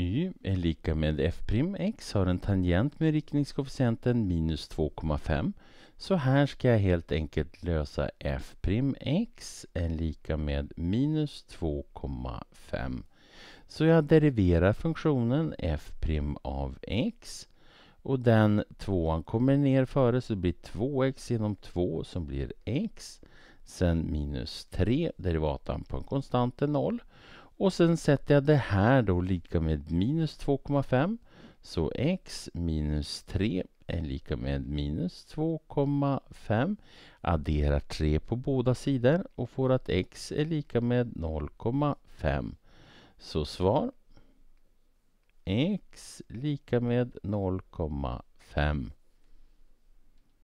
y är lika med f'x har en tangent med riktningskoefficienten minus 2,5. Så här ska jag helt enkelt lösa f'x är lika med minus 2,5. Så jag deriverar funktionen f' av x och den tvåan kommer ner före så det blir 2x genom 2 som blir x. Sen minus 3, derivatan på en konstant är 0. Och sen sätter jag det här då lika med minus 2,5. Så x minus 3 är lika med minus 2,5. Adderar 3 på båda sidor och får att x är lika med 0,5. Så svar x lika med 0,5.